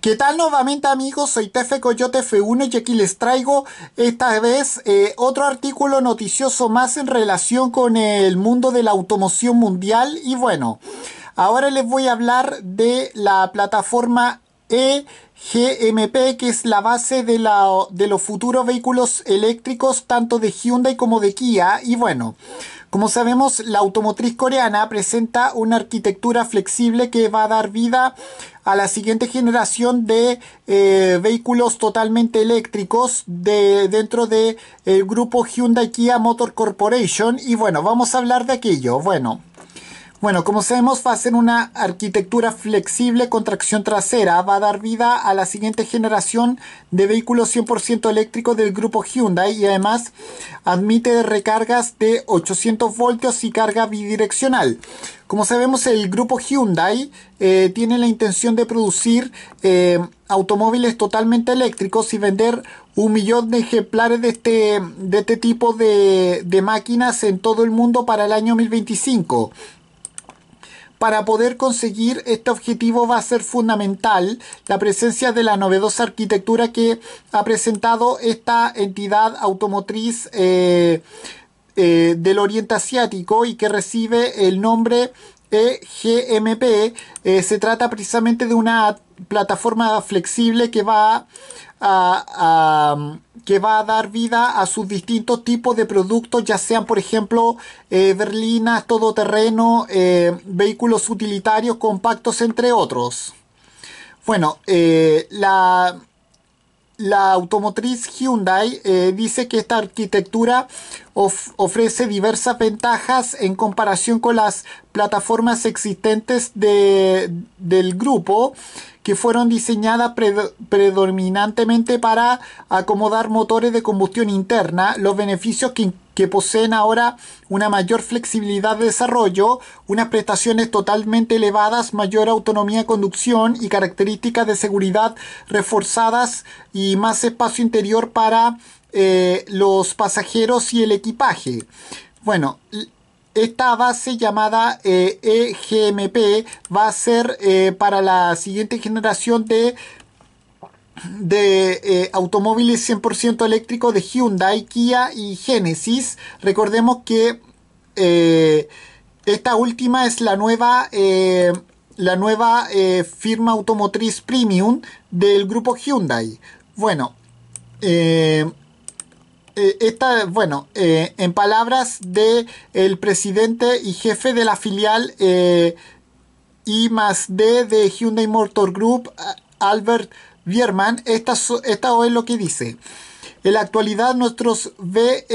¿Qué tal nuevamente amigos? Soy Tefe Coyote F1 y aquí les traigo esta vez eh, otro artículo noticioso más en relación con el mundo de la automoción mundial y bueno, ahora les voy a hablar de la plataforma EGMP que es la base de, la, de los futuros vehículos eléctricos tanto de Hyundai como de Kia y bueno... Como sabemos, la automotriz coreana presenta una arquitectura flexible que va a dar vida a la siguiente generación de eh, vehículos totalmente eléctricos de, dentro del grupo Hyundai Kia Motor Corporation. Y bueno, vamos a hablar de aquello. Bueno, bueno, como sabemos va a ser una arquitectura flexible con tracción trasera. Va a dar vida a la siguiente generación de vehículos 100% eléctricos del grupo Hyundai y además admite recargas de 800 voltios y carga bidireccional. Como sabemos el grupo Hyundai eh, tiene la intención de producir eh, automóviles totalmente eléctricos y vender un millón de ejemplares de este, de este tipo de, de máquinas en todo el mundo para el año 2025 para poder conseguir este objetivo va a ser fundamental la presencia de la novedosa arquitectura que ha presentado esta entidad automotriz eh, eh, del Oriente Asiático y que recibe el nombre EGMP. Eh, se trata precisamente de una plataforma flexible que va Um, que va a dar vida a sus distintos tipos de productos, ya sean, por ejemplo, eh, berlinas, todoterreno, eh, vehículos utilitarios, compactos, entre otros. Bueno, eh, la, la automotriz Hyundai eh, dice que esta arquitectura ofrece diversas ventajas en comparación con las plataformas existentes de, del grupo que fueron diseñadas predominantemente para acomodar motores de combustión interna, los beneficios que que poseen ahora una mayor flexibilidad de desarrollo, unas prestaciones totalmente elevadas, mayor autonomía de conducción y características de seguridad reforzadas y más espacio interior para eh, los pasajeros y el equipaje. Bueno, esta base llamada eh, EGMP va a ser eh, para la siguiente generación de de eh, automóviles 100% eléctricos de Hyundai, Kia y Genesis. Recordemos que eh, esta última es la nueva, eh, la nueva firma automotriz premium del grupo Hyundai. Bueno, esta, bueno, en palabras del el presidente y jefe de la filial I más D de Hyundai Motor Group, Albert Biermann, esta, esta es lo que dice. En la actualidad nuestros VE,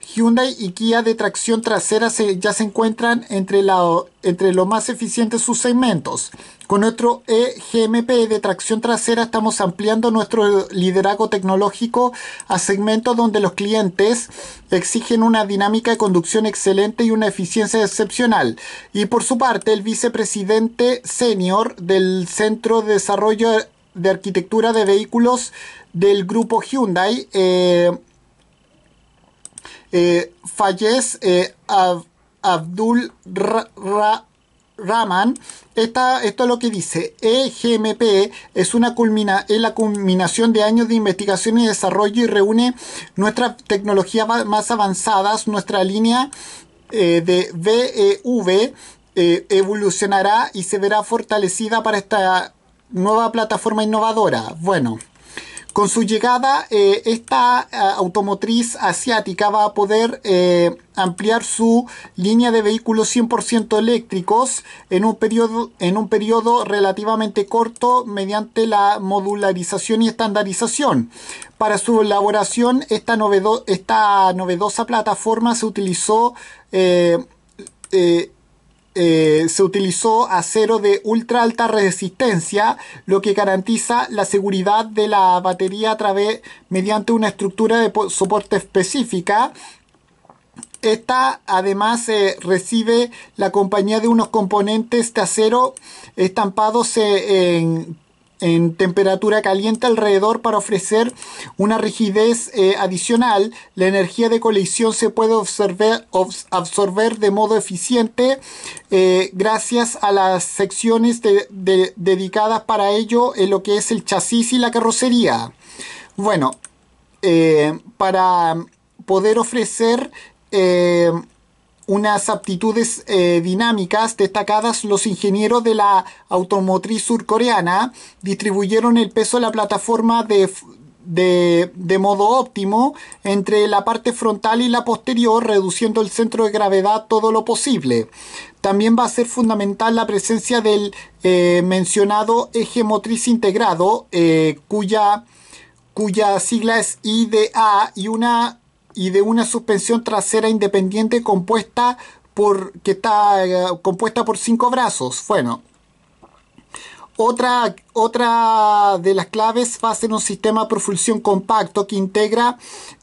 Hyundai y Kia de tracción trasera ya se encuentran entre, los más eficientes sus segmentos. Con nuestro EGMP de tracción trasera estamos ampliando nuestro liderazgo tecnológico a segmentos donde los clientes exigen una dinámica de conducción excelente y una eficiencia excepcional. Y por su parte, el vicepresidente senior del Centro de Desarrollo de Arquitectura de Vehículos del grupo Hyundai, eh, eh, fallece eh, Abdul Rahman. esto es lo que dice. EGMP es, una culmina, la culminación de años de investigación y desarrollo y reúne nuestras tecnologías más avanzadas. Nuestra línea eh, de VEV eh, evolucionará y se verá fortalecida para esta nueva plataforma innovadora. Bueno. Con su llegada, eh, esta eh, automotriz asiática va a poder eh, ampliar su línea de vehículos 100% eléctricos en un, periodo, en un periodo relativamente corto mediante la modularización y estandarización. Para su elaboración, esta, esta novedosa plataforma se utilizó... Eh, se utilizó acero de ultra alta resistencia, lo que garantiza la seguridad de la batería a través mediante una estructura de soporte específica esta además eh, recibe la compañía de unos componentes de acero estampados eh, en en temperatura caliente alrededor para ofrecer una rigidez eh, adicional. La energía de colisión se puede absorber de modo eficiente eh, gracias a las secciones dedicadas para ello en lo que es el chasis y la carrocería. Bueno, eh, para poder ofrecer unas aptitudes eh, dinámicas destacadas, los ingenieros de la automotriz surcoreana distribuyeron el peso de la plataforma de, de, modo óptimo entre la parte frontal y la posterior, reduciendo el centro de gravedad todo lo posible. También va a ser fundamental la presencia del eh, mencionado eje motriz integrado, eh, cuya, cuya sigla es IDA, y una y de una suspensión trasera independiente compuesta por que está eh, compuesta por cinco brazos. Bueno, otra, otra de las claves va a ser un sistema de propulsión compacto que integra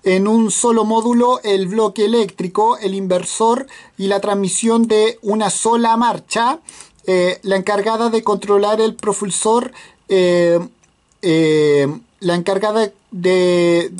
en un solo módulo el bloque eléctrico, el inversor y la transmisión de una sola marcha. Eh, la encargada de controlar el propulsor, eh, la encargada de,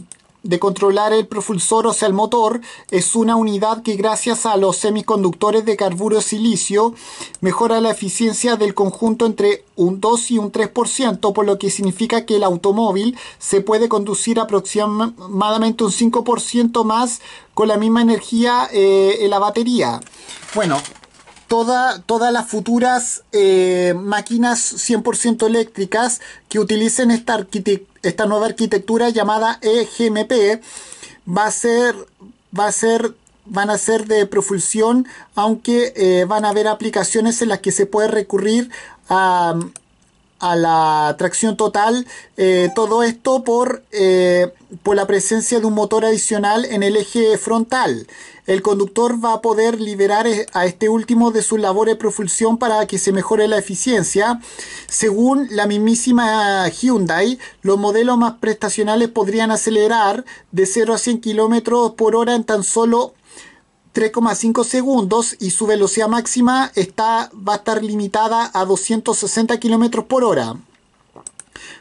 de controlar el propulsor, o sea, el motor, es una unidad que gracias a los semiconductores de carburo silicio mejora la eficiencia del conjunto entre un 2 y un 3%, por lo que significa que el automóvil se puede conducir aproximadamente un 5% más con la misma energía eh, en la batería. Bueno, todas las futuras eh, máquinas 100% eléctricas que utilicen esta, esta nueva arquitectura llamada EGMP va a ser, va a ser van a ser de propulsión, aunque eh, van a haber aplicaciones en las que se puede recurrir a, a la tracción total, eh, todo esto por, eh, por la presencia de un motor adicional en el eje frontal. El conductor va a poder liberar eh, a este último de sus labores de propulsión para que se mejore la eficiencia. Según la mismísima Hyundai, los modelos más prestacionales podrían acelerar de 0 a 100 km por hora en tan solo 3,5 segundos y su velocidad máxima está, va a estar limitada a 260 km por hora.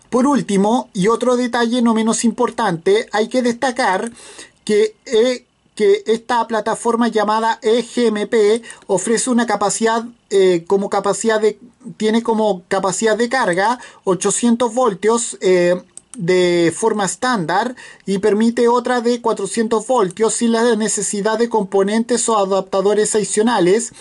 Por último, y otro detalle no menos importante, hay que destacar que, eh, que esta plataforma llamada EGMP ofrece una capacidad eh, como capacidad de tiene como capacidad de carga 800 voltios eh, de forma estándar y permite otra de 400 voltios sin la necesidad de componentes o adaptadores adicionales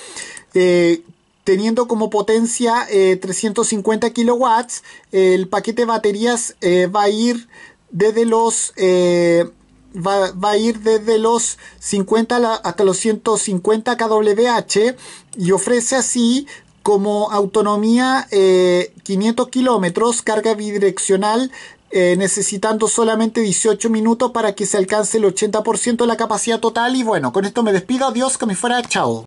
eh, teniendo como potencia 350 eh, kilowatts el paquete de baterías eh, va a ir desde los va, a ir desde los 50 hasta los 150 kWh y ofrece así como autonomía 500 kilómetros, carga bidireccional eh, necesitando solamente 18 minutos para que se alcance el 80% de la capacidad total. Y bueno, con esto me despido. Adiós, que me fuera. Chao.